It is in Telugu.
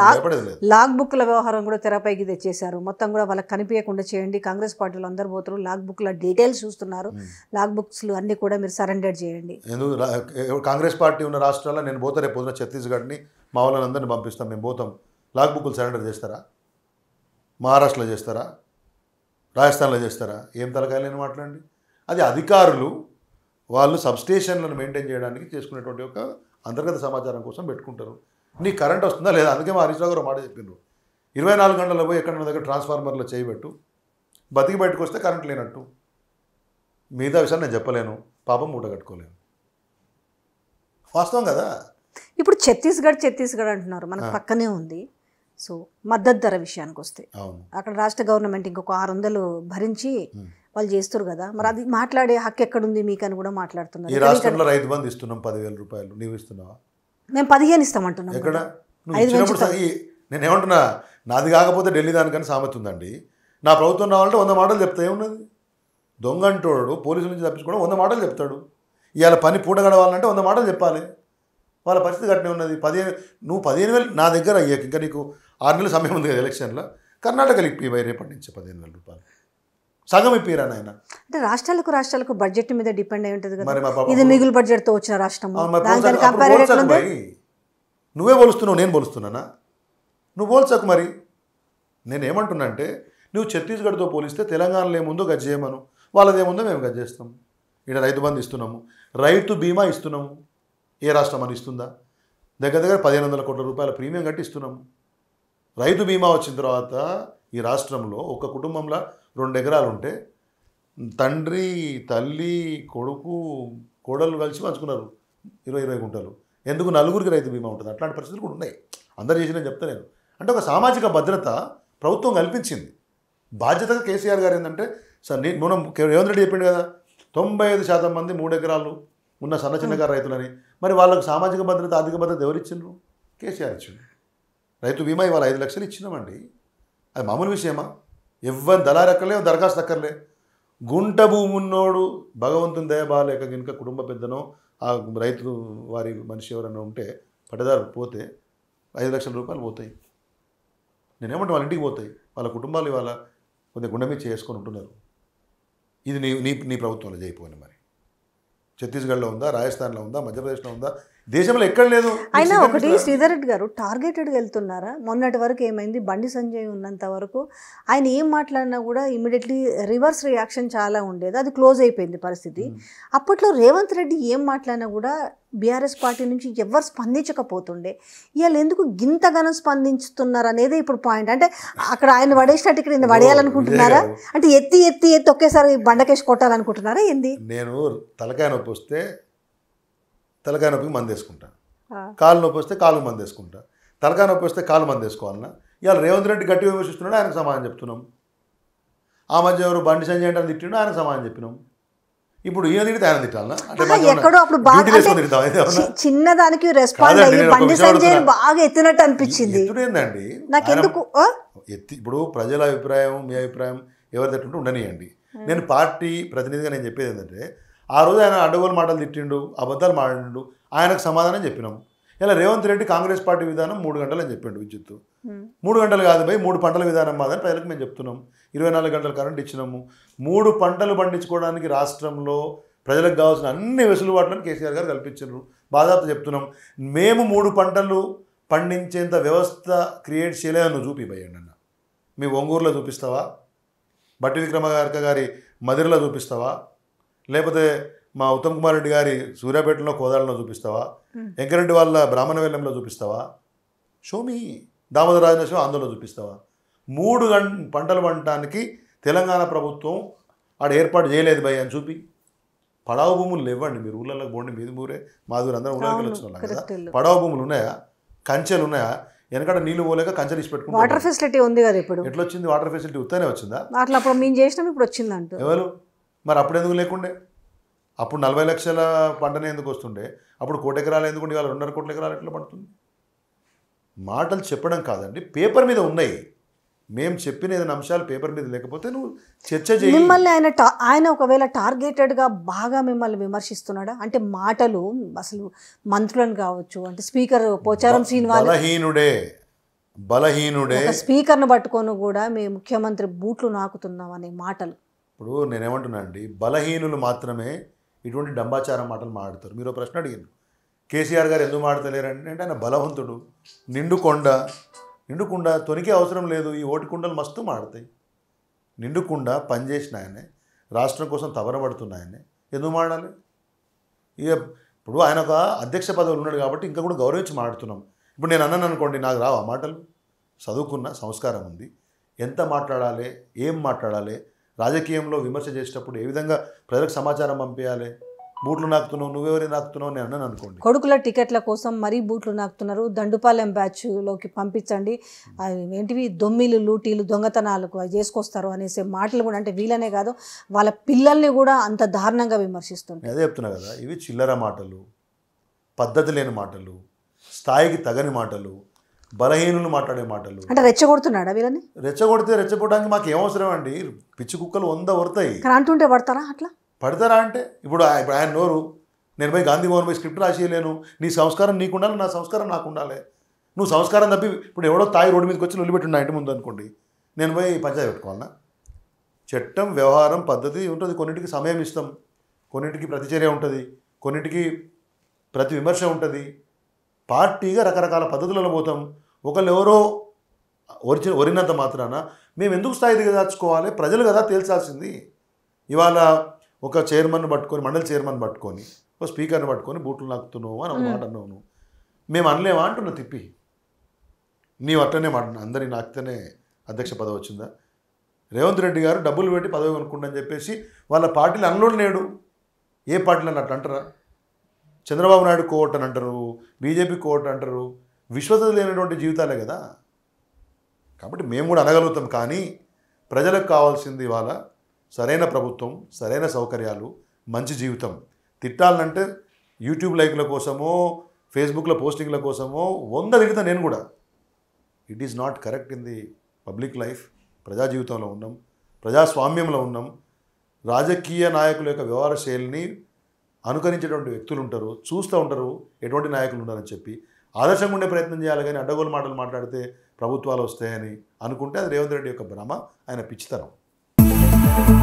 లాక్ లాక్ బుక్ల వ్యవహారం కూడా తెరపైకి తెచ్చేశారు మొత్తం కూడా వాళ్ళకి కనిపించకుండా చేయండి కాంగ్రెస్ పార్టీలు అందరు పోతారు లాక్ బుక్ల డీటెయిల్స్ చూస్తున్నారు లాక్ బుక్స్ అన్ని కూడా మీరు సరెండర్ చేయండి కాంగ్రెస్ పార్టీ ఉన్న రాష్ట్రాల్లో నేను పోతా రేపు ఛత్తీస్గఢ్ని మా వాళ్ళని పంపిస్తాం మేము పోతాం లాక్ బుక్లు సరెండర్ చేస్తారా మహారాష్ట్రలో చేస్తారా రాజస్థాన్లో చేస్తారా ఏం తలకాయలేని మాట్లాడండి అది అధికారులు వాళ్ళు సబ్స్టేషన్లను మెయింటైన్ చేయడానికి చేసుకునేటువంటి ఒక అంతర్గత సమాచారం కోసం పెట్టుకుంటారు నీ కరెంట్ వస్తుందా లేదా అందుకే మా హరీష్ గారు మాట చెప్పిండ్రు ఇరవై నాలుగు గంటల పోయి ఎక్కడ దగ్గర ట్రాన్స్ఫార్మర్లో చేయబెట్టు బతికి బయటకు వస్తే కరెంట్ లేనట్టు మిగతా విషయాలు నేను చెప్పలేను పాపం మూట కట్టుకోలేను వాస్తవం కదా ఇప్పుడు ఛత్తీస్గఢ్ ఛత్తీస్గఢ్ అంటున్నారు మనకు పక్కనే ఉంది సో మద్దతు ధర విషయానికి వస్తే అక్కడ రాష్ట్ర గవర్నమెంట్ ఇంకొక ఆరు వందలు భరించి వాళ్ళు చేస్తారు కదా మరి అది మాట్లాడే హక్కు ఎక్కడుంది మీకు అని కూడా మాట్లాడుతున్నారు ఈ రాష్ట్రంలో రైతు బంధు ఇస్తున్నాం పదివేల రూపాయలు నీవు ఇస్తున్నావా మేము పదిహేను ఇస్తామంటున్నాం ఎక్కడ నేను ఏమంటున్నా నాది కాకపోతే ఢిల్లీ దానికని సామెత ఉందండి నా ప్రభుత్వం రావాలంటే వంద మాటలు చెప్తా ఏమున్నది దొంగ అంటోడు పోలీసుల నుంచి తప్పించుకోవడం వంద మాటలు చెప్తాడు ఇవాళ పని పూట గడవాలంటే వంద మాటలు చెప్పాలి వాళ్ళ పరిస్థితి గట్టనే ఉన్నది పదిహేను నువ్వు పదిహేను వేలు నా దగ్గర అయ్యాక ఇంకా నీకు ఆరు నెలల సమయం ఉంది కదా ఎలక్షన్లో కర్ణాటకలు ఇప్పి రేపటి నుంచి పదిహేను వేల రూపాయలు సగం అయిపోయారని ఆయన అంటే రాష్ట్రాలకు రాష్ట్రాలకు బడ్జెట్ మీద డిపెండ్ అయి ఉంటుంది కదా ఇది మిగులు బడ్జెట్ తో వచ్చిన రాష్ట్రం నువ్వే పోలుస్తున్నావు నేను పోలుస్తున్నానా నువ్వు పోల్చకు మరి నేను అంటే నువ్వు ఛత్తీస్గఢ్తో పోలిస్తే తెలంగాణలో ఏముందో గజ్ చేయమను వాళ్ళది ఏముందో మేము గజ్ చేస్తాం ఇక్కడ రైతు బంధు ఇస్తున్నాము రైతు బీమా ఇస్తున్నాము ఏ రాష్ట్రం అని ఇస్తుందా దగ్గర దగ్గర పదిహేను వందల కోట్ల రూపాయల ప్రీమియం కట్టి ఇస్తున్నాము రైతు బీమా వచ్చిన తర్వాత ఈ రాష్ట్రంలో ఒక కుటుంబంలో రెండు ఎకరాలు ఉంటే తండ్రి తల్లి కొడుకు కోడలు కలిసి పంచుకున్నారు ఇరవై ఇరవై గుంటలు ఎందుకు నలుగురికి రైతు బీమా ఉంటుంది అట్లాంటి పరిస్థితులు కూడా ఉన్నాయి అందరు చేసిన చెప్తా నేను అంటే ఒక సామాజిక భద్రత ప్రభుత్వం కల్పించింది బాధ్యతగా కేసీఆర్ గారు ఏంటంటే సార్ నేను మనం రేవంత్ రెడ్డి చెప్పిండు కదా తొంభై ఐదు శాతం మంది మూడు ఎకరాలు ఉన్న సన్న చిన్నగా రైతులని మరి వాళ్ళకు సామాజిక భద్రత ఆర్థిక భద్రత ఎవరు ఇచ్చిండ్రు కేసీఆర్ ఇచ్చిండు రైతు బీమా ఇవాళ ఐదు లక్షలు ఇచ్చినామండి అది మామూలు విషయమా ఎవ్వని దళారెక్కలే దరఖాస్తు అక్కర్లే గుంట భూమి ఉన్నోడు భగవంతుని దయబాలేక కనుక కుటుంబ పెద్దనో ఆ రైతు వారి మనిషి ఎవరైనా ఉంటే పట్టదారు పోతే ఐదు లక్షల రూపాయలు పోతాయి నేనేమంటే వాళ్ళ ఇంటికి పోతాయి వాళ్ళ కుటుంబాలు ఇవాళ కొంచెం గుండె మీద చేసుకొని ఉంటున్నారు ఇది నీ నీ నీ ప్రభుత్వంలో చేయిపోయింది మరి ఛత్తీస్గఢ్లో ఉందా రాజస్థాన్లో ఉందా మధ్యప్రదేశ్లో ఉందా దేశంలో ఎక్కడ లేదు అయినా ఒకటి శ్రీధర్ రెడ్డి గారు టార్గెటెడ్గా వెళ్తున్నారా మొన్నటి వరకు ఏమైంది బండి సంజయ్ ఉన్నంత వరకు ఆయన ఏం మాట్లాడినా కూడా ఇమీడియట్లీ రివర్స్ రియాక్షన్ చాలా ఉండేది అది క్లోజ్ అయిపోయింది పరిస్థితి అప్పట్లో రేవంత్ రెడ్డి ఏం మాట్లాడినా కూడా బీఆర్ఎస్ పార్టీ నుంచి ఎవరు స్పందించకపోతుండే ఇవాళ ఎందుకు గింతగానం స్పందించుతున్నారు అనేది ఇప్పుడు పాయింట్ అంటే అక్కడ ఆయన పడేసినట్టు ఇక్కడ నేను పడేయాలనుకుంటున్నారా అంటే ఎత్తి ఎత్తి ఎత్తి ఒకేసారి బండకేసి కొట్టాలనుకుంటున్నారా ఏంది నేను తలకాయ నొప్పి వస్తే తలకాయ నొప్పికి మంది వేసుకుంటా కాలు నొప్పి వస్తే కాలు మంది వేసుకుంటా తలకాయ నొప్పి వస్తే కాలు మంది వేసుకోవాలన్నా ఇవాళ రేవంత్ రెడ్డి గట్టి విమర్శిస్తున్నాడు ఆయనకు సమాధానం చెప్తున్నాం ఆ మధ్య ఎవరు బండి సంజయ్ అంటే తిట్టిండు ఆయనకు సమాధానం చెప్పినాం ఇప్పుడు ఈయన తిడితే ఆయన తిట్టాలనా ఎక్కడో అప్పుడు చిన్నదానికి రెస్పాండ్ అయ్యి బండి సంజయ్ బాగా ఎత్తినట్టు అనిపించింది ఏందండి ఎత్తి ఇప్పుడు ప్రజల అభిప్రాయం మీ అభిప్రాయం ఎవరి తట్టుంటే ఉండనియండి నేను పార్టీ ప్రతినిధిగా నేను చెప్పేది ఏంటంటే ఆ రోజు ఆయన అడ్డగోలు మాటలు తిట్టిండు అబద్ధాలు మాడిండు ఆయనకు సమాధానం చెప్పినాము ఇలా రేవంత్ రెడ్డి కాంగ్రెస్ పార్టీ విధానం మూడు గంటలు అని చెప్పిండు విద్యుత్ మూడు గంటలు కాదు పోయి మూడు పంటల విధానం మాదని ప్రజలకు మేము చెప్తున్నాం ఇరవై నాలుగు గంటల కరెంట్ ఇచ్చినాము మూడు పంటలు పండించుకోవడానికి రాష్ట్రంలో ప్రజలకు కావాల్సిన అన్ని వెసులుబాట్లను కేసీఆర్ గారు కల్పించారు బాధాపు చెప్తున్నాం మేము మూడు పంటలు పండించేంత వ్యవస్థ క్రియేట్ చేయలేదు నువ్వు చూపిపోయండి అన్న మీ ఒంగూరులో చూపిస్తావా బట్టి విక్రమ గారి మదిరిలో చూపిస్తావా లేకపోతే మా ఉత్తమ్ కుమార్ రెడ్డి గారి సూర్యాపేటలో కోదాళ్ళలో చూపిస్తావా వెంకరెడ్డి వాళ్ళ బ్రాహ్మణవేలంలో చూపిస్తావా షోమి దామోదర రాజనేశ్వరం ఆంధ్రలో చూపిస్తావా మూడు గంట పంటలు పండటానికి తెలంగాణ ప్రభుత్వం ఆడ ఏర్పాటు చేయలేదు భయ్ అని చూపి పడావు భూములు లేవండి మీరు ఊళ్ళలో పోండి మీది ఊరే మాది అందరం ఊళ్ళకి వచ్చిన పడావు భూములు ఉన్నాయా కంచెలు ఉన్నాయా వెనకడ నీళ్లు పోలేక కంచెలు ఇచ్చి పెట్టుకుంటారు వాటర్ ఫెసిలిటీ ఉంది కదా ఇప్పుడు ఎట్లా వచ్చింది వాటర్ ఫెసిలిటీ ఉత్తనే వచ్చిందా అట్లా అప్పుడు మేము చేసినాం ఇప్పుడు వచ్చిందంట ఎవరు మరి అప్పుడు ఎందుకు లేకుండే అప్పుడు నలభై లక్షల పంటనే ఎందుకు వస్తుండే అప్పుడు కోటి ఎకరాలు ఉండే ఇవాళ రెండున్నర కోట్ల ఎకరాలు ఎట్లా పడుతుంది మాటలు చెప్పడం కాదండి పేపర్ మీద ఉన్నాయి మేము చెప్పిన ఏదైనా అంశాలు పేపర్ మీద లేకపోతే నువ్వు చర్చ చేయి మిమ్మల్ని ఆయన ఆయన ఒకవేళ టార్గెటెడ్గా బాగా మిమ్మల్ని విమర్శిస్తున్నాడా అంటే మాటలు అసలు మంత్రులను కావచ్చు అంటే స్పీకర్ పోచారం శ్రీనివాస్ బలహీనుడే బలహీనుడే స్పీకర్ను పట్టుకొని కూడా మీ ముఖ్యమంత్రి బూట్లు నాకుతున్నాం అనే మాటలు ఇప్పుడు నేనేమంటున్నా అండి బలహీనులు మాత్రమే ఇటువంటి డంబాచారం మాటలు మాడతారు మీరు ప్రశ్న అడిగారు కేసీఆర్ గారు ఎందుకు మాడతలేరండి అంటే ఆయన బలవంతుడు నిండుకొండ నిండుకుండ తొనికే అవసరం లేదు ఈ కుండలు మస్తు మాడతాయి నిండుకుండ పనిచేసిన ఆయనే రాష్ట్రం కోసం తవరబడుతున్న ఆయనే ఎందుకు మాడాలి ఇక ఇప్పుడు ఆయన ఒక అధ్యక్ష పదవులు ఉన్నాడు కాబట్టి ఇంకా కూడా గౌరవించి మాడుతున్నాం ఇప్పుడు నేను అన్నాను అనుకోండి నాకు రావు ఆ మాటలు చదువుకున్న సంస్కారం ఉంది ఎంత మాట్లాడాలి ఏం మాట్లాడాలి రాజకీయంలో విమర్శ చేసేటప్పుడు ఏ విధంగా ప్రజలకు సమాచారం పంపించాలి బూట్లు నాకుతున్నావు నువ్వెవరి నాకుతున్నావు నేను అన్నాను అనుకోండి కొడుకుల టికెట్ల కోసం మరీ బూట్లు నాకుతున్నారు దండుపాలెం బ్యాచ్లోకి పంపించండి hmm. ఏంటివి దొమ్మిలు లూటీలు దొంగతనాలు చేసుకొస్తారు అనేసి మాటలు కూడా అంటే వీళ్ళనే కాదు వాళ్ళ పిల్లల్ని కూడా అంత దారుణంగా విమర్శిస్తుంది అదే చెప్తున్నా కదా ఇవి చిల్లర మాటలు పద్ధతి లేని మాటలు స్థాయికి తగని మాటలు బలహీనులు మాట్లాడే మాటలు అంటే రెచ్చగొడుతున్నాడా వీళ్ళని రెచ్చగొడితే రెచ్చగొట్టడానికి మాకు ఏమవసరం అండి పిచ్చి కుక్కలు వంద పడతాయి అంటుంటే పడతారా అట్లా పడతారా అంటే ఇప్పుడు ఇప్పుడు ఆయన నోరు నేను పోయి గాంధీ భవన్ పోయి స్క్రిప్ట్ రాసేయలేను నీ సంస్కారం నీకు ఉండాలి నా సంస్కారం నాకు ఉండాలి నువ్వు సంస్కారం తప్పి ఇప్పుడు ఎవడో తాయి రోడ్డు మీదకి వచ్చి నిలబెట్టి నా ఇంటి ముందు అనుకోండి నేను పోయి పంచాయతీ పెట్టుకోవాలన్నా చట్టం వ్యవహారం పద్ధతి ఉంటుంది కొన్నిటికి సమయం ఇస్తాం కొన్నిటికి ప్రతిచర్య ఉంటుంది కొన్నిటికి ప్రతి విమర్శ ఉంటుంది పార్టీగా రకరకాల పద్ధతులలో పోతాం ఒకళ్ళు ఎవరో ఒరిచి ఒరినంత మాత్రాన మేము ఎందుకు స్థాయి దిగదార్చుకోవాలి ప్రజలు కదా తేల్చాల్సింది ఇవాళ ఒక చైర్మన్ను పట్టుకొని మండలి చైర్మన్ పట్టుకొని ఒక స్పీకర్ని పట్టుకొని బూట్లు నాకుతున్నావు అని ఒక మాట అన్నావు మేము అనలేమా అంటున్నా తిప్పి నీవు అట్టనే మాట అందరి నాకితేనే అధ్యక్ష పదవి వచ్చిందా రేవంత్ రెడ్డి గారు డబ్బులు పెట్టి పదవి అని చెప్పేసి వాళ్ళ పార్టీలు అనలోడు లేడు ఏ పార్టీలు అన్నట్టు అంటారా చంద్రబాబు నాయుడు కోట్ అని అంటారు బీజేపీ కోట్ అంటారు విశ్వసత లేనటువంటి జీవితాలే కదా కాబట్టి మేము కూడా అనగలుగుతాం కానీ ప్రజలకు కావాల్సింది ఇవాళ సరైన ప్రభుత్వం సరైన సౌకర్యాలు మంచి జీవితం తిట్టాలంటే యూట్యూబ్ లైక్ల కోసమో ఫేస్బుక్లో పోస్టింగ్ల కోసమో వంద నేను కూడా it is not correct in the public life ప్రజా జీవితంలో ఉన్నాం ప్రజాస్వామ్యంలో ఉన్నాం రాజకీయ నాయకుల యొక్క వ్యవహార శైలిని అనుకరించేటువంటి వ్యక్తులు ఉంటారు చూస్తూ ఉంటారు ఎటువంటి నాయకులు ఉన్నారని చెప్పి ఆదర్శంగా ఉండే ప్రయత్నం చేయాలి కానీ అడ్డగోలు మాటలు మాట్లాడితే ప్రభుత్వాలు వస్తాయని అనుకుంటే అది రేవంత్ రెడ్డి యొక్క భ్రమ ఆయన పిచ్చితనం